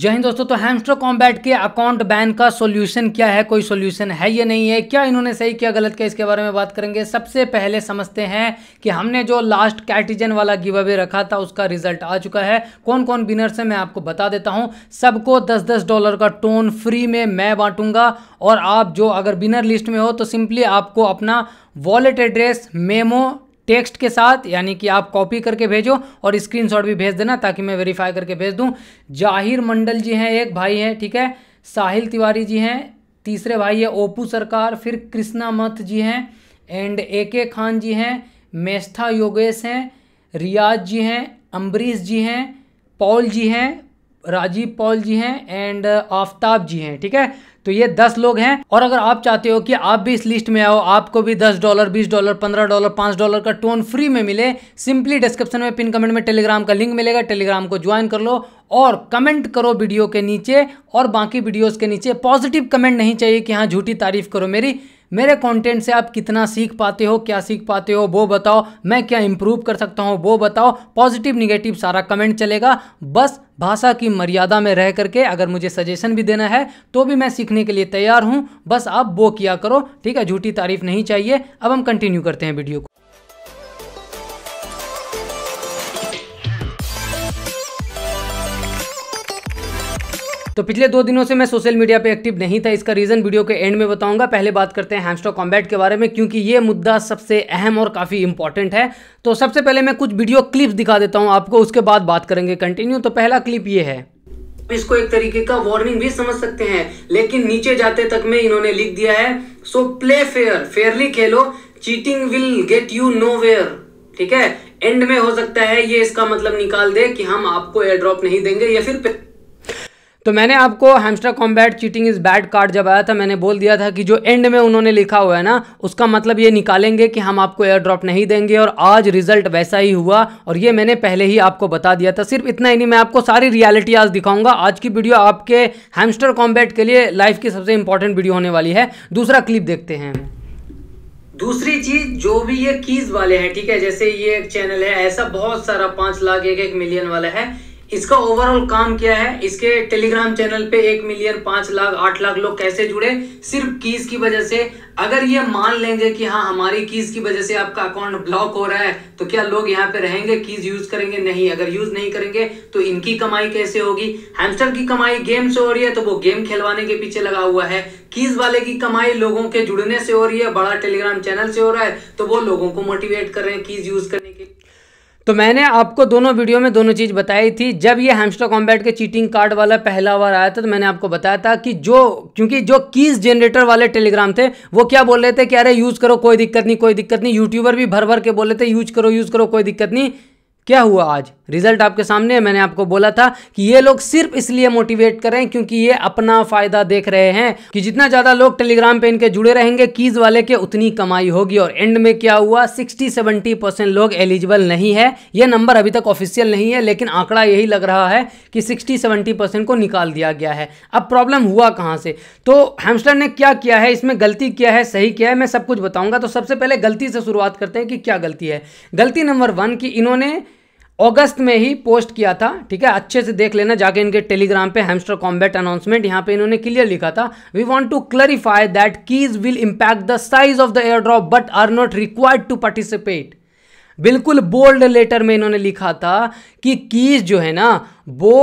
जय हिंद दोस्तों तो हैमस्टर कॉम्बैट के अकाउंट बैन का सॉल्यूशन क्या है कोई सॉल्यूशन है या नहीं है क्या इन्होंने सही किया गलत किया इसके बारे में बात करेंगे सबसे पहले समझते हैं कि हमने जो लास्ट कैटिजन वाला गिव अवे रखा था उसका रिजल्ट आ चुका है कौन कौन विनर्स है मैं आपको बता देता हूं सबको दस दस डॉलर का टोन फ्री में मैं बांटूंगा और आप जो अगर विनर लिस्ट में हो तो सिंपली आपको अपना वॉलेट एड्रेस मेमो टेक्स्ट के साथ यानी कि आप कॉपी करके भेजो और स्क्रीनशॉट भी भेज देना ताकि मैं वेरीफाई करके भेज दूं जाहिर मंडल जी हैं एक भाई हैं ठीक है साहिल तिवारी जी हैं तीसरे भाई है ओपू सरकार फिर कृष्णा मथ जी हैं एंड ए के खान जी हैं मेस्था योगेश हैं रियाज जी हैं अम्बरीश जी हैं पॉल जी हैं राजीव पॉल जी हैं एंड आफ्ताब जी हैं ठीक है तो ये दस लोग हैं और अगर आप चाहते हो कि आप भी इस लिस्ट में आओ आपको भी दस डॉलर बीस डॉलर पंद्रह डॉलर पाँच डॉलर का टोन फ्री में मिले सिंपली डिस्क्रिप्शन में पिन कमेंट में टेलीग्राम का लिंक मिलेगा टेलीग्राम को ज्वाइन कर लो और कमेंट करो वीडियो के नीचे और बाकी वीडियोस के नीचे पॉजिटिव कमेंट नहीं चाहिए कि हाँ झूठी तारीफ करो मेरी मेरे कंटेंट से आप कितना सीख पाते हो क्या सीख पाते हो वो बताओ मैं क्या इम्प्रूव कर सकता हूँ वो बताओ पॉजिटिव निगेटिव सारा कमेंट चलेगा बस भाषा की मर्यादा में रह करके अगर मुझे सजेशन भी देना है तो भी मैं सीखने के लिए तैयार हूँ बस आप वो किया करो ठीक है झूठी तारीफ नहीं चाहिए अब हम कंटिन्यू करते हैं वीडियो को तो पिछले दो दिनों से मैं सोशल मीडिया पे एक्टिव नहीं था इसका रीजन वीडियो के एंड में बताऊंगा पहले बात करते हैं हैमस्टॉक कॉम्बैट के बारे में क्योंकि ये मुद्दा सबसे अहम और काफ़ी इंपॉर्टेंट है तो सबसे पहले मैं कुछ वीडियो क्लिप दिखा देता हूँ आपको उसके बाद बात करेंगे कंटिन्यू तो पहला क्लिप ये है इसको एक तरीके का वार्निंग भी समझ सकते हैं लेकिन नीचे जाते तक में इन्होंने लिख दिया है सो प्ले फेयर फेयरली खेलो cheating will get you no ठीक है एंड में हो सकता है ये इसका मतलब निकाल दे कि हम आपको एयर ड्रॉप नहीं देंगे या फिर तो मैंने आपको Hamster Kombat cheating is bad card जब आया था मैंने बोल दिया था कि जो एंड में उन्होंने लिखा हुआ है ना उसका मतलब ये निकालेंगे कि हम आपको एयर ड्रॉप नहीं देंगे और आज रिजल्ट वैसा ही हुआ और ये मैंने पहले ही आपको बता दिया था सिर्फ इतना ही नहीं मैं आपको सारी रियलिटी आज दिखाऊंगा आज की वीडियो आपके हैमस्टर कॉम्बैट के लिए लाइफ की सबसे इंपॉर्टेंट वीडियो होने वाली है दूसरा क्लिप देखते हैं दूसरी चीज जो भी ये कीज वाले हैं ठीक है जैसे ये एक चैनल है ऐसा बहुत सारा पांच लाख एक एक मिलियन वाला है इसका ओवरऑल काम क्या है इसके टेलीग्राम चैनल पे एक मिलियन पांच लाख आठ लाख लोग कैसे जुड़े सिर्फ कीज की वजह से अगर ये मान लेंगे कि हाँ हमारी कीज की वजह से आपका अकाउंट ब्लॉक हो रहा है तो क्या लोग यहाँ पे रहेंगे कीज यूज करेंगे नहीं अगर यूज नहीं करेंगे तो इनकी कमाई कैसे होगी हैमस्टर की कमाई गेम से हो रही है तो वो गेम खेलवाने के पीछे लगा हुआ है कीज वाले की कमाई लोगों के जुड़ने से हो रही है बड़ा टेलीग्राम चैनल से हो रहा है तो वो लोगों को मोटिवेट कर रहे हैं कीज यूज करने के तो मैंने आपको दोनों वीडियो में दोनों चीज़ बताई थी जब ये हेमस्टर कॉम्बैट के चीटिंग कार्ड वाला पहला बार आया था तो मैंने आपको बताया था कि जो क्योंकि जो कीज जनरेटर वाले टेलीग्राम थे वो क्या बोल रहे थे कि अरे यूज़ करो कोई दिक्कत नहीं कोई दिक्कत नहीं यूट्यूबर भी भर भर के बोल रहे थे यूज करो यूज़ करो कोई दिक्कत नहीं क्या हुआ आज रिजल्ट आपके सामने है मैंने आपको बोला था कि ये लोग सिर्फ इसलिए मोटिवेट कर रहे हैं क्योंकि ये अपना फायदा देख रहे हैं कि जितना ज्यादा लोग टेलीग्राम पे इनके जुड़े रहेंगे कीज वाले के उतनी कमाई होगी और एंड में क्या हुआ 60 70 परसेंट लोग एलिजिबल नहीं है ये नंबर अभी तक ऑफिशियल नहीं है लेकिन आंकड़ा यही लग रहा है कि सिक्सटी सेवेंटी परसेंट को निकाल दिया गया है अब प्रॉब्लम हुआ कहाँ से तो हेमस्टर ने क्या किया है इसमें गलती क्या है सही क्या है मैं सब कुछ बताऊंगा तो सबसे पहले गलती से शुरुआत करते हैं कि क्या गलती है गलती नंबर वन की इन्होंने अगस्त में ही पोस्ट किया था ठीक है अच्छे से देख लेना जाके इनके टेलीग्राम पे हैमस्टर कॉम्बैट अनाउंसमेंट यहाँ पे इन्होंने क्लियर लिखा था we want to clarify that keys will impact the size of the airdrop but are not required to participate बिल्कुल बोल्ड लेटर में इन्होंने लिखा था कि कीज जो है ना वो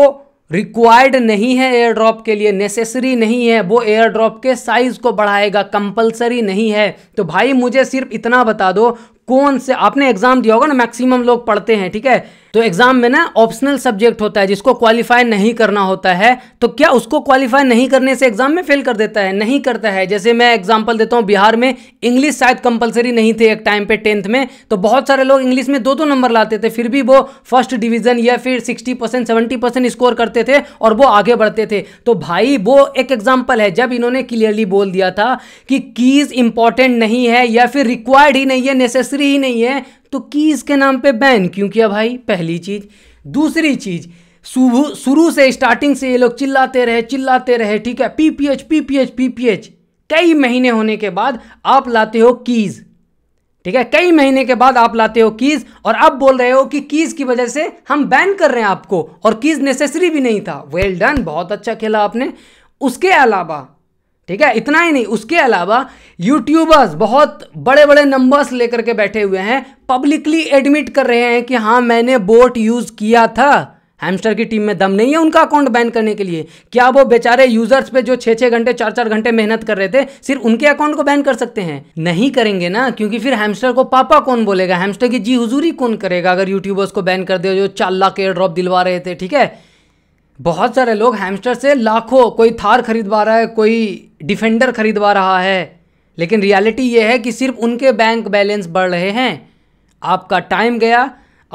रिक्वायर्ड नहीं है एयर ड्रॉप के लिए नेसेसरी नहीं है वो एयर ड्रॉप के साइज को बढ़ाएगा कंपलसरी नहीं है तो भाई मुझे सिर्फ इतना बता दो कौन से आपने एग्जाम दिया होगा ना मैक्सिमम लोग पढ़ते हैं ठीक है तो एग्जाम में ना ऑप्शनल सब्जेक्ट होता है जिसको क्वालिफाई नहीं करना होता है तो क्या उसको क्वालिफाई नहीं करने से एग्जाम में फेल कर देता है नहीं करता है जैसे मैं एग्जाम्पल देता हूँ बिहार में इंग्लिश शायद कंपलसरी नहीं थे एक टाइम पे टेंथ में तो बहुत सारे लोग इंग्लिश में दो दो नंबर लाते थे फिर भी वो फर्स्ट डिवीजन या फिर sixty percent seventy percent score करते थे और वो आगे बढ़ते थे तो भाई वो एक एग्जाम्पल है जब इन्होंने क्लियरली बोल दिया था कि कीज इंपॉर्टेंट नहीं है या फिर रिक्वायर्ड ही नहीं है नेसेसरी ही नहीं है तो कीज़ के नाम पे बैन क्यों किया भाई पहली चीज़ दूसरी चीज़ शुरू शुरू से स्टार्टिंग से ये लोग चिल्लाते रहे चिल्लाते रहे ठीक है पीपीएच पीपीएच पीपीएच कई महीने होने के बाद आप लाते हो कीज़ ठीक है कई महीने के बाद आप लाते हो कीज़ और अब बोल रहे हो कि कीज़ की वजह से हम बैन कर रहे हैं आपको और कीज़ नेसेसरी भी नहीं था वेल well डन बहुत अच्छा खेला आपने उसके अलावा ठीक है इतना ही नहीं उसके अलावा यूट्यूबर्स बहुत बड़े बड़े नंबर्स लेकर के बैठे हुए हैं पब्लिकली एडमिट कर रहे हैं कि हाँ मैंने बोट यूज़ किया था हैमस्टर की टीम में दम नहीं है उनका अकाउंट बैन करने के लिए क्या वो बेचारे यूजर्स पे जो छह छह घंटे चार चार घंटे मेहनत कर रहे थे सिर्फ उनके अकाउंट को बैन कर सकते हैं नहीं करेंगे ना क्योंकि फिर हैमस्टर को पापा कौन बोलेगा हैमस्टर की जी हुजूरी कौन करेगा अगर यूट्यूबर्स को बैन कर दे जो चार लाख एयर ड्रॉप दिलवा रहे थे ठीक है बहुत सारे लोग हैमस्टर से लाखों कोई थार खरीदवा रहा है कोई डिफेंडर खरीदवा रहा है लेकिन रियलिटी ये है कि सिर्फ उनके बैंक बैलेंस बढ़ रहे हैं आपका टाइम गया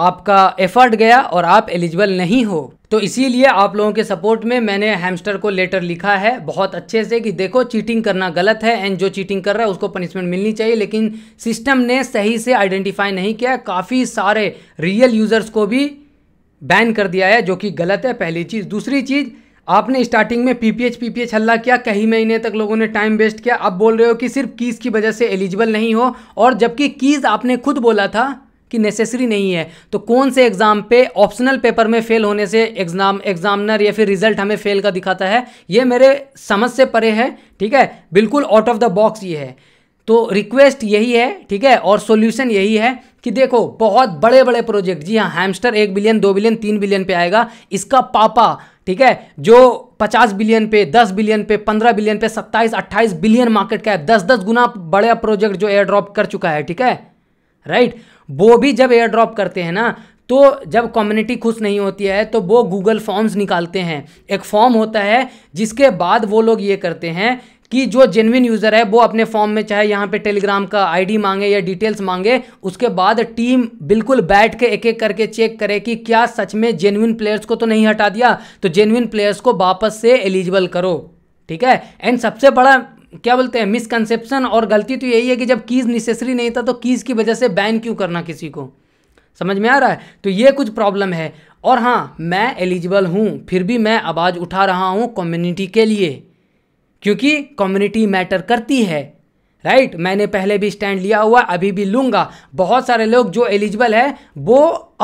आपका एफर्ट गया और आप एलिजिबल नहीं हो तो इसीलिए आप लोगों के सपोर्ट में मैंने हैमस्टर को लेटर लिखा है बहुत अच्छे से कि देखो चीटिंग करना गलत है एंड जो चीटिंग कर रहा है उसको पनिशमेंट मिलनी चाहिए लेकिन सिस्टम ने सही से आइडेंटिफाई नहीं किया काफ़ी सारे रियल यूज़र्स को भी बैन कर दिया है जो कि गलत है पहली चीज़ दूसरी चीज़ आपने स्टार्टिंग में पीपीएच पीपीएच हल्ला किया कई महीने तक लोगों ने टाइम वेस्ट किया अब बोल रहे हो कि सिर्फ कीज़ की वजह से एलिजिबल नहीं हो और जबकि कीज़ आपने खुद बोला था कि नेसेसरी नहीं है तो कौन से एग्ज़ाम पे ऑप्शनल पेपर में फेल होने से एग्ज़ाम एग्जामिनर या फिर रिजल्ट हमें फेल का दिखाता है ये मेरे समझ से परे है ठीक है बिल्कुल आउट ऑफ द बॉक्स ये है तो रिक्वेस्ट यही है ठीक है और सॉल्यूशन यही है कि देखो बहुत बड़े बड़े प्रोजेक्ट जी हाँ हैमस्टर एक बिलियन दो बिलियन तीन बिलियन पे आएगा इसका पापा ठीक है जो 50 बिलियन पे 10 बिलियन पे 15 बिलियन पे 27 28 बिलियन मार्केट का है 10 10 गुना बड़ा प्रोजेक्ट जो एयर ड्रॉप कर चुका है ठीक है राइट वो भी जब एयर ड्रॉप करते हैं ना तो जब कम्युनिटी खुश नहीं होती है तो वो गूगल फॉर्म्स निकालते हैं एक फॉर्म होता है जिसके बाद वो लोग ये करते हैं कि जो जेनविन यूज़र है वो अपने फॉर्म में चाहे यहाँ पे टेलीग्राम का आईडी मांगे या डिटेल्स मांगे उसके बाद टीम बिल्कुल बैठ के एक एक करके चेक करे कि क्या सच में जेनविन प्लेयर्स को तो नहीं हटा दिया तो जेनविन प्लेयर्स को वापस से एलिजिबल करो ठीक है एंड सबसे बड़ा क्या बोलते हैं मिसकनसेप्शन और गलती तो यही है कि जब कीज़ नेसेसरी नहीं था तो कीज़ की वजह से बैन क्यों करना किसी को समझ में आ रहा है तो ये कुछ प्रॉब्लम है और हाँ मैं एलिजिबल हूँ फिर भी मैं आवाज़ उठा रहा हूँ कम्युनिटी के लिए क्योंकि कम्युनिटी मैटर करती है राइट right? मैंने पहले भी स्टैंड लिया हुआ अभी भी लूँगा बहुत सारे लोग जो एलिजिबल है वो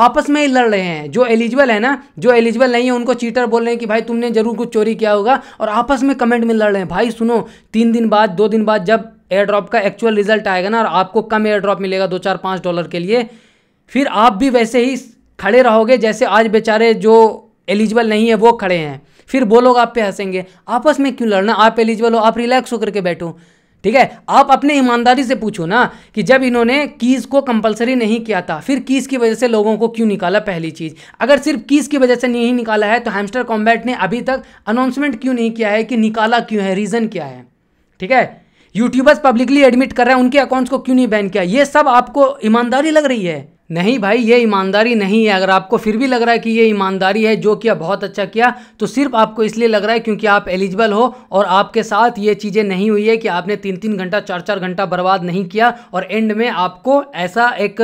आपस में ही लड़ रहे हैं जो एलिजिबल है ना जो एलिजिबल नहीं है उनको चीटर बोल रहे हैं कि भाई तुमने जरूर कुछ चोरी किया होगा और आपस में कमेंट में लड़ रहे हैं भाई सुनो तीन दिन बाद दो दिन बाद जब एयर ड्रॉप का एक्चुअल रिजल्ट आएगा ना और आपको कम एयर ड्रॉप मिलेगा दो चार पाँच डॉलर के लिए फिर आप भी वैसे ही खड़े रहोगे जैसे आज बेचारे जो एलिजिबल नहीं है वो खड़े हैं फिर वो लोग आप पे हंसेंगे आपस में क्यों लड़ना आप एलिजिबल हो आप रिलैक्स होकर के बैठो ठीक है आप अपने ईमानदारी से पूछो ना कि जब इन्होंने कीज़ को कंपलसरी नहीं किया था फिर कीज़ की वजह से लोगों को क्यों निकाला पहली चीज़ अगर सिर्फ कीज़ की वजह से नहीं निकाला है तो हैमस्टर कॉम्बैट ने अभी तक अनाउंसमेंट क्यों नहीं किया है कि निकाला क्यों है रीज़न क्या है ठीक है यूट्यूबर्स पब्लिकली एडमिट कर रहे हैं उनके अकाउंट्स को क्यों नहीं बैन किया ये सब आपको ईमानदारी लग रही है नहीं भाई ये ईमानदारी नहीं है अगर आपको फिर भी लग रहा है कि ये ईमानदारी है जो किया बहुत अच्छा किया तो सिर्फ आपको इसलिए लग रहा है क्योंकि आप एलिजिबल हो और आपके साथ ये चीज़ें नहीं हुई है कि आपने तीन तीन घंटा चार चार घंटा बर्बाद नहीं किया और एंड में आपको ऐसा एक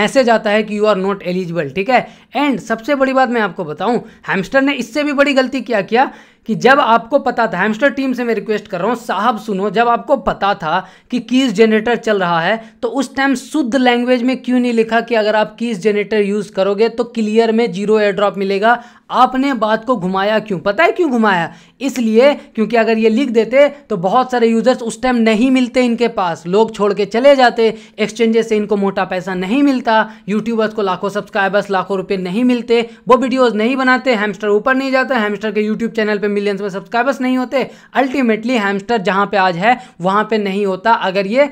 मैसेज आता है कि यू आर नॉट एलिजिबल ठीक है एंड सबसे बड़ी बात मैं आपको बताऊँ हेमस्टर ने इससे भी बड़ी गलती क्या किया कि जब आपको पता था हैमस्टर टीम से मैं रिक्वेस्ट कर रहा हूँ साहब सुनो जब आपको पता था कि कीज जनरेटर चल रहा है तो उस टाइम शुद्ध लैंग्वेज में क्यों नहीं लिखा कि अगर आप कीज जनरेटर यूज़ करोगे तो क्लियर में जीरो एयर ड्रॉप मिलेगा आपने बात को घुमाया क्यों पता है क्यों घुमाया इसलिए क्योंकि अगर ये लिख देते तो बहुत सारे यूज़र्स उस टाइम नहीं मिलते इनके पास लोग छोड़ के चले जाते एक्सचेंजेस से इनको मोटा पैसा नहीं मिलता यूट्यूबर्स को लाखों सब्सक्राइबर्स लाखों रुपये नहीं मिलते वो वीडियोस नहीं बनाते हैमस्टर ऊपर नहीं जाता हैमस्टर के यूट्यूब चैनल पर मिलियंस में सब्सक्राइबर्स नहीं होते अल्टीमेटली हैमस्टर जहाँ पर आज है वहाँ पर नहीं होता अगर ये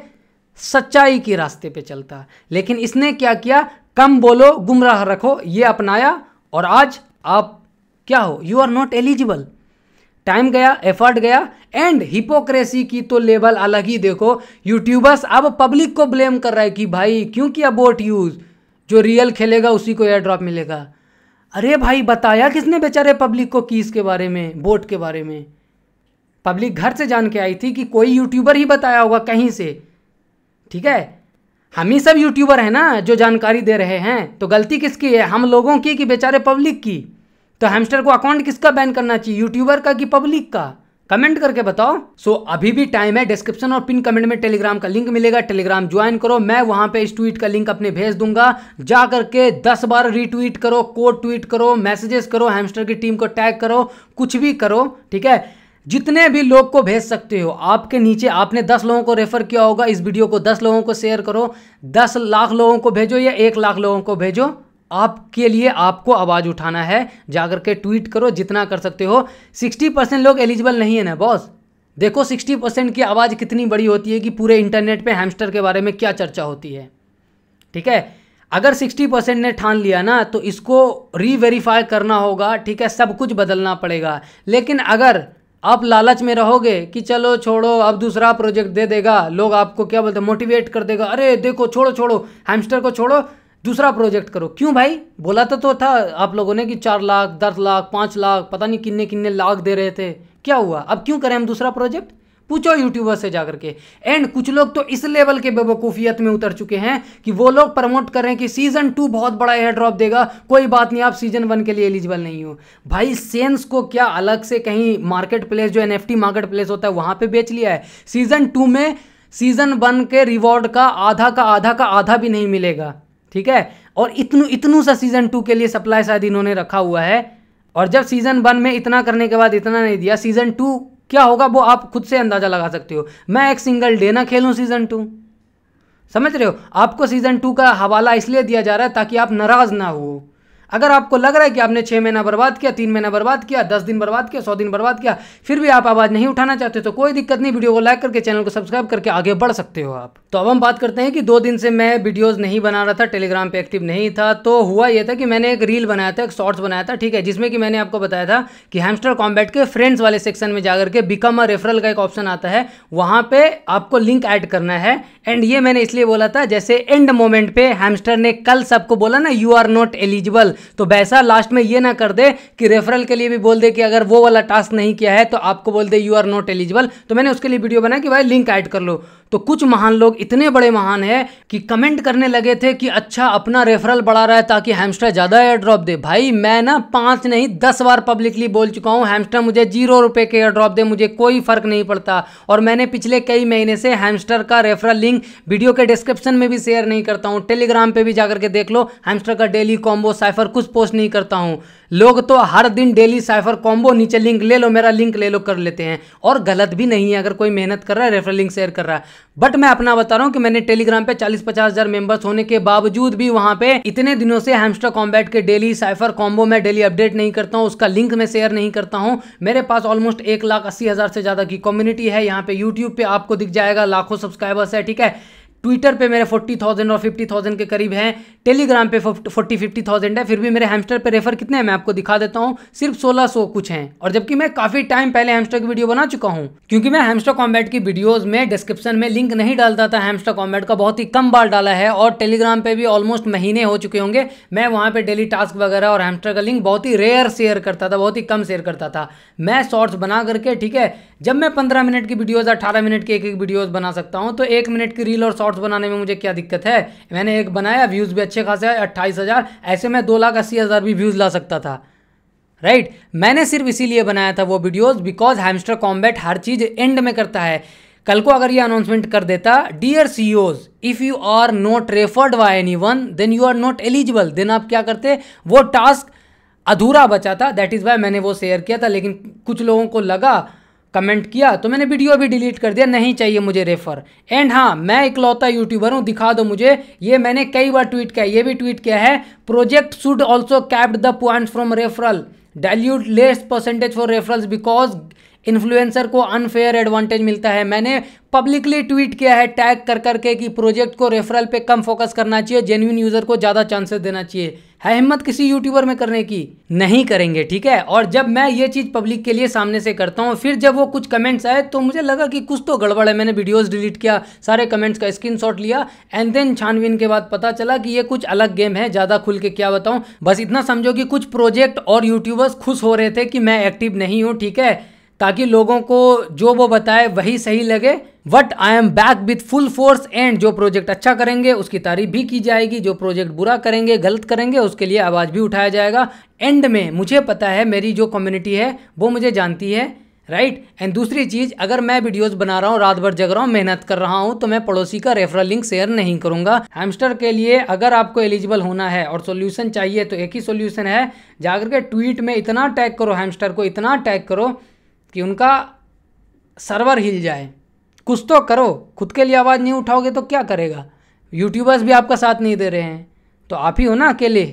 सच्चाई के रास्ते पर चलता लेकिन इसने क्या किया कम बोलो गुमराह रखो ये अपनाया और आज आप क्या हो you are not eligible time गया एफर्ट गया एंड हिपोक्रेसी की तो लेवल अलग ही देखो यूट्यूबर्स अब पब्लिक को ब्लेम कर रहा है कि भाई क्योंकि बोट यूज़ जो रियल खेलेगा उसी को एयर ड्रॉप मिलेगा अरे भाई बताया किसने बेचारे पब्लिक को कीस के बारे में बोट के बारे में पब्लिक घर से जान के आई थी कि कोई यूट्यूबर ही बताया होगा कहीं से ठीक है हम ही सब यूट्यूबर हैं ना जो जानकारी दे रहे हैं तो गलती किसकी है हम लोगों की कि बेचारे पब्लिक की तो हैमस्टर को अकाउंट किसका बैन करना चाहिए यूट्यूबर का कि पब्लिक का कमेंट करके बताओ सो so, अभी भी टाइम है डिस्क्रिप्शन और पिन कमेंट में टेलीग्राम का लिंक मिलेगा टेलीग्राम ज्वाइन करो मैं वहां पे इस ट्वीट का लिंक अपने भेज दूंगा जा करके दस बार रीट्वीट करो कोड ट्वीट करो मैसेजेस करो हैमस्टर की टीम को टैग करो कुछ भी करो ठीक है जितने भी लोग को भेज सकते हो आपके नीचे आपने 10 लोगों को रेफर किया होगा इस वीडियो को 10 लोगों को शेयर करो 10 लाख लोगों को भेजो या एक लाख लोगों को भेजो आपके लिए आपको आवाज़ उठाना है जाकर के ट्वीट करो जितना कर सकते हो सिक्सटी परसेंट लोग एलिजिबल नहीं है ना बॉस देखो सिक्सटी परसेंट की आवाज़ कितनी बड़ी होती है कि पूरे इंटरनेट पे हैमस्टर के बारे में क्या चर्चा होती है ठीक है अगर सिक्सटी परसेंट ने ठान लिया ना तो इसको रीवेरीफाई करना होगा ठीक है सब कुछ बदलना पड़ेगा लेकिन अगर आप लालच में रहोगे कि चलो छोड़ो अब दूसरा प्रोजेक्ट दे देगा लोग आपको क्या बोलते मोटिवेट कर देगा अरे देखो छोड़ो छोड़ो हैमस्टर को छोड़ो दूसरा प्रोजेक्ट करो क्यों भाई बोला तो, तो था आप लोगों ने कि चार लाख दस लाख पाँच लाख पता नहीं किन्ने किन्ने लाख दे रहे थे क्या हुआ अब क्यों करें हम दूसरा प्रोजेक्ट पूछो यूट्यूबर से जाकर के एंड कुछ लोग तो इस लेवल के बेवकूफ़ियत में उतर चुके हैं कि वो लोग प्रमोट कर रहे हैं कि सीजन टू बहुत बड़ा एयर ड्रॉप देगा कोई बात नहीं आप सीजन वन के लिए एलिजिबल नहीं हो भाई सेंस को क्या अलग से कहीं मार्केट प्लेस जो एन मार्केट प्लेस होता है वहाँ पर बेच लिया है सीजन टू में सीजन वन के रिवॉर्ड का आधा का आधा का आधा भी नहीं मिलेगा ठीक है और इतनू इतनू सा सीज़न टू के लिए सप्लाई शायद इन्होंने रखा हुआ है और जब सीज़न वन में इतना करने के बाद इतना नहीं दिया सीज़न टू क्या होगा वो आप खुद से अंदाज़ा लगा सकते हो मैं एक सिंगल डे ना खेलूँ सीज़न टू समझ रहे हो आपको सीज़न टू का हवाला इसलिए दिया जा रहा है ताकि आप नाराज़ ना हो अगर आपको लग रहा है कि आपने छः महीना बर्बाद किया तीन महीना बर्बाद किया दस दिन बर्बाद किया सौ दिन बर्बाद किया फिर भी आप आवाज़ नहीं उठाना चाहते तो कोई दिक्कत नहीं वीडियो को लाइक करके चैनल को सब्सक्राइब करके आगे बढ़ सकते हो आप तो अब हम बात करते हैं कि दो दिन से मैं वीडियोज़ नहीं बना रहा था टेलीग्राम पर एक्टिव नहीं था तो हुआ यह था कि मैंने एक रील बनाया था एक शॉर्ट्स बनाया था ठीक है जिसमें कि मैंने आपको बताया था कि हैमस्टर कॉम्बैट के फ्रेंड्स वाले सेक्शन में जाकर के बिकम अ रेफरल का एक ऑप्शन आता है वहाँ पर आपको लिंक ऐड करना है एंड ये मैंने इसलिए बोला था जैसे एंड मोमेंट पे हैमस्टर ने कल सबको बोला ना यू आर नॉट एलिजिबल तो वैसा लास्ट में ये ना कर दे कि रेफरल के लिए भी बोल दे कि अगर वो वाला टास्क नहीं किया है तो आपको बोल दे यू आर नॉट एलिजिबल तो मैंने उसके लिए वीडियो बनाया कि भाई लिंक ऐड कर लो तो कुछ महान लोग इतने बड़े महान है कि कमेंट करने लगे थे कि अच्छा अपना रेफरल बढ़ा रहा है ताकि हैमस्टर ज़्यादा एयर ड्रॉप दे भाई मैं ना पांच नहीं दस बार पब्लिकली बोल चुका हूं हैमस्टर मुझे जीरो रुपए के एयर ड्रॉप दे मुझे कोई फ़र्क नहीं पड़ता और मैंने पिछले कई महीने से हैमस्टर का रेफरल लिंक वीडियो के डिस्क्रिप्शन में भी शेयर नहीं करता हूं टेलीग्राम पर भी जाकर के देख लो हैमस्टर का डेली कॉम्बो साइफर कुछ पोस्ट नहीं करता हूँ लोग तो हर दिन डेली साइफर कॉम्बो नीचे लिंक ले लो मेरा लिंक ले लो कर लेते हैं और गलत भी नहीं है अगर कोई मेहनत कर रहा है रेफर लिंक शेयर कर रहा है बट मैं अपना बता रहा हूँ कि मैंने टेलीग्राम पे चालीस पचास हज़ार मेंबर्स होने के बावजूद भी वहाँ पे इतने दिनों से हेमस्टर कॉम्बैट के डेली साइफर कॉम्बो में डेली अपडेट नहीं करता हूँ उसका लिंक मैं शेयर नहीं करता हूँ मेरे पास ऑलमोस्ट एक लाख अस्सी हज़ार से ज़्यादा की कम्युनिटी है यहाँ पे यूट्यूब पे आपको दिख जाएगा लाखों सब्सक्राइबर्स है ठीक है ट्विटर पे मेरे फोर्टी थाउजेंड और फिफ्टी थाउजेंड के करीब हैं टेलीग्राम पे फोर्टी फिफ्टी थाउजेंड है फिर भी मेरे हैमस्टर पे रेफर कितने हैं मैं आपको दिखा देता हूँ सिर्फ सोलह सौ कुछ हैं और जबकि मैं काफी टाइम पहले हैमस्टर की वीडियो बना चुका हूँ क्योंकि मैं हैमस्टर कॉम्बैट की वीडियोज में डिस्क्रिप्शन में लिंक नहीं डालता था हैमस्टर कॉम्बैट का बहुत ही कम बार डाला है और टेलीग्राम पे भी ऑलमोस्ट महीने हो चुके होंगे मैं वहाँ पे डेली टास्क वगैरह और हैमस्टर का लिंक बहुत ही रेयर शेयर करता था बहुत ही कम शेयर करता था मैं शॉर्ट्स बना करके ठीक है जब मैं पंद्रह मिनट की वीडियोज अठारह मिनट की एक एक वीडियोज बना सकता हूँ तो एक मिनट की रील और शॉर्ट शॉर्ट्स बनाने में मुझे क्या दिक्कत है मैंने एक बनाया व्यूज़ भी अच्छे खासे आए अट्ठाईस हज़ार ऐसे में दो लाख अस्सी हज़ार भी व्यूज़ ला सकता था राइट right? मैंने सिर्फ इसीलिए बनाया था वो वीडियोज बिकॉज हैमस्टर कॉम्बैट हर चीज़ एंड में करता है कल को अगर ये अनाउंसमेंट कर देता dear CEOs if you are not referred by anyone then you are not eligible then आप क्या करते वो टास्क अधूरा बचा था दैट इज़ वाई मैंने वो शेयर किया था लेकिन कुछ लोगों को लगा कमेंट किया तो मैंने वीडियो भी डिलीट कर दिया नहीं चाहिए मुझे रेफर एंड हाँ मैं इकलौता यूट्यूबर हूँ दिखा दो मुझे ये मैंने कई बार ट्वीट किया ये भी ट्वीट किया है project should also capped the point from referral dilute less percentage for referrals because influencer को अनफेयर एडवांटेज मिलता है मैंने पब्लिकली ट्वीट किया है टैग कर करके कि प्रोजेक्ट को रेफरल पे कम फोकस करना चाहिए जेन्यून यूज़र को ज़्यादा चांसेस देना चाहिए है हिम्मत किसी यूट्यूबर में करने की नहीं करेंगे ठीक है और जब मैं ये चीज़ पब्लिक के लिए सामने से करता हूँ फिर जब वो कुछ कमेंट्स आए तो मुझे लगा कि कुछ तो गड़बड़ है मैंने वीडियोज़ डिलीट किया सारे कमेंट्स का स्क्रीन लिया एंड देन छानबीन के बाद पता चला कि ये कुछ अलग गेम है ज़्यादा खुल के क्या बताऊँ बस इतना समझो कि कुछ प्रोजेक्ट और यूट्यूबर्स खुश हो रहे थे कि मैं एक्टिव नहीं हूँ ठीक है ताकि लोगों को जो वो बताए वही सही लगे what I am back with full force and जो प्रोजेक्ट अच्छा करेंगे उसकी तारीफ भी की जाएगी जो प्रोजेक्ट बुरा करेंगे गलत करेंगे उसके लिए आवाज़ भी उठाया जाएगा एंड में मुझे पता है मेरी जो कम्युनिटी है वो मुझे जानती है राइट right? एंड दूसरी चीज़ अगर मैं वीडियोस बना रहा हूँ रात भर जग रहा हूँ मेहनत कर रहा हूँ तो मैं पड़ोसी का रेफरल लिंक शेयर नहीं करूँगा हैमस्टर के लिए अगर आपको एलिजिबल होना है और सोल्यूशन चाहिए तो एक ही सोल्यूशन है जाकर के ट्वीट में इतना टैग करो हैमस्टर को इतना टैग करो कि उनका सर्वर हिल जाए कुछ तो करो खुद के लिए आवाज़ नहीं उठाओगे तो क्या करेगा यूट्यूबर्स भी आपका साथ नहीं दे रहे हैं तो आप ही हो ना अकेले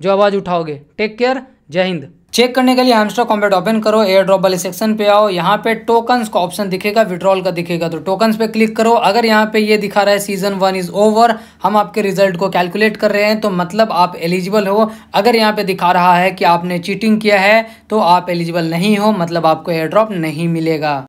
जो आवाज़ उठाओगे टेक केयर जय हिंद चेक करने के लिए हमस्टॉक कॉम्बेट ओपन करो एयर ड्रॉप वाले सेक्शन पे आओ यहाँ पे टोकन्स का ऑप्शन दिखेगा विड्रॉल का दिखेगा तो टोकन्स पे क्लिक करो अगर यहाँ पे ये दिखा रहा है सीजन वन इज ओवर हम आपके रिजल्ट को कैलकुलेट कर रहे हैं तो मतलब आप एलिजिबल हो अगर यहाँ पे दिखा रहा है कि आपने चीटिंग किया है तो आप एलिजिबल नहीं हो मतलब आपको एयर ड्रॉप नहीं मिलेगा